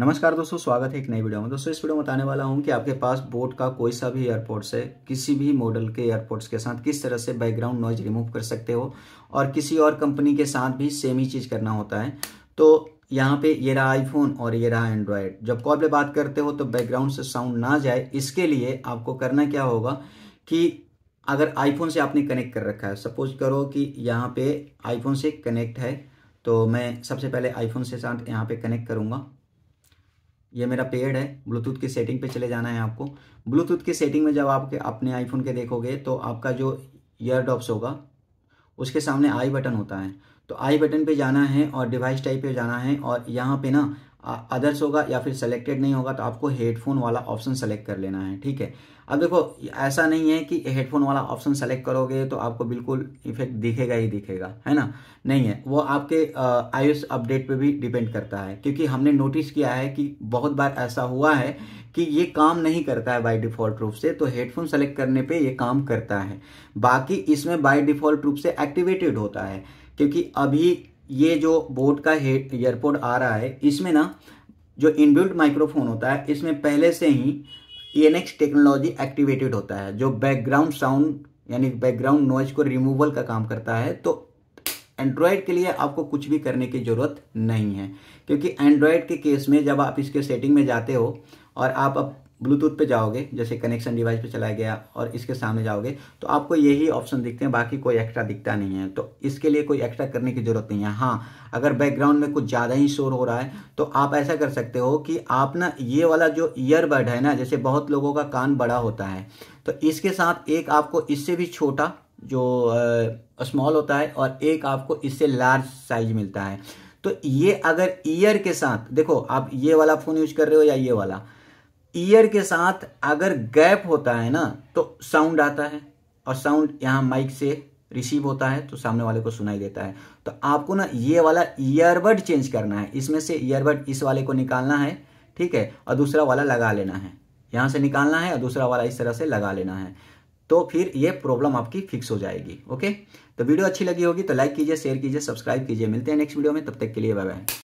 नमस्कार दोस्तों स्वागत है एक नई वीडियो में दोस्तों इस वीडियो में बताने वाला हूं कि आपके पास बोट का कोई सा भी एयरपोर्ट्स है किसी भी मॉडल के एयरपोर्ट्स के साथ किस तरह से बैकग्राउंड नॉइज रिमूव कर सकते हो और किसी और कंपनी के साथ भी सेम ही चीज़ करना होता है तो यहाँ पे ये रहा आईफोन और ये रहा एंड्रॉयड जब कॉल पर बात करते हो तो बैकग्राउंड से साउंड ना जाए इसके लिए आपको करना क्या होगा कि अगर आईफोन से आपने कनेक्ट कर रखा है सपोज करो कि यहाँ पे आईफोन से कनेक्ट है तो मैं सबसे पहले आईफोन से साथ यहाँ पे कनेक्ट करूँगा ये मेरा पेड है ब्लूटूथ की सेटिंग पे चले जाना है आपको ब्लूटूथ की सेटिंग में जब आप अपने आईफोन के देखोगे तो आपका जो ईयर ड्रॉप्स होगा उसके सामने आई बटन होता है तो आई बटन पे जाना है और डिवाइस टाइप पे जाना है और यहाँ पे ना अदर्स होगा या फिर सेलेक्टेड नहीं होगा तो आपको हेडफोन वाला ऑप्शन सेलेक्ट कर लेना है ठीक है अब देखो ऐसा नहीं है कि हेडफोन वाला ऑप्शन सेलेक्ट करोगे तो आपको बिल्कुल इफेक्ट दिखेगा ही दिखेगा है ना नहीं है वो आपके आई अपडेट पे भी डिपेंड करता है क्योंकि हमने नोटिस किया है कि बहुत बार ऐसा हुआ है कि ये काम नहीं करता है बाय डिफॉल्ट रूप से तो हेडफोन सेलेक्ट करने पे ये काम करता है बाकी इसमें बाय डिफॉल्ट रूप से एक्टिवेटेड होता है क्योंकि अभी ये जो बोट का हेड एयरपोर्ट आ रहा है इसमें ना जो इनबिल्ट माइक्रोफोन होता है इसमें पहले से ही ई टेक्नोलॉजी एक्टिवेटेड होता है जो बैकग्राउंड साउंड यानी बैकग्राउंड नॉइज को रिमूवल का काम करता है तो एंड्रॉयड के लिए आपको कुछ भी करने की ज़रूरत नहीं है क्योंकि एंड्रॉयड के केस में जब आप इसके सेटिंग में जाते हो और आप अब ब्लूटूथ पे जाओगे जैसे कनेक्शन डिवाइस पे चला गया और इसके सामने जाओगे तो आपको यही ऑप्शन दिखते हैं बाकी कोई एक्स्ट्रा दिखता नहीं है तो इसके लिए कोई एक्स्ट्रा करने की ज़रूरत नहीं है हाँ अगर बैकग्राउंड में कुछ ज़्यादा ही शोर हो रहा है तो आप ऐसा कर सकते हो कि आप ना ये वाला जो ईयरबड है ना जैसे बहुत लोगों का कान बड़ा होता है तो इसके साथ एक आपको इससे भी छोटा जो स्मॉल होता है और एक आपको इससे लार्ज साइज मिलता है तो ये अगर ईयर के साथ देखो आप ये वाला फ़ोन यूज कर रहे हो या ये वाला ईयर के साथ अगर गैप होता है ना तो साउंड आता है और साउंड यहां माइक से रिसीव होता है तो सामने वाले को सुनाई देता है तो आपको ना ये वाला ईयरबड चेंज करना है इसमें से ईयरबड इस वाले को निकालना है ठीक है और दूसरा वाला लगा लेना है यहां से निकालना है और दूसरा वाला इस तरह से लगा लेना है तो फिर ये प्रॉब्लम आपकी फिक्स हो जाएगी ओके तो वीडियो अच्छी लगी होगी तो लाइक कीजिए शेयर कीजिए सब्सक्राइब कीजिए मिलते हैं नेक्स्ट वीडियो में तब तक के लिए बाय बाय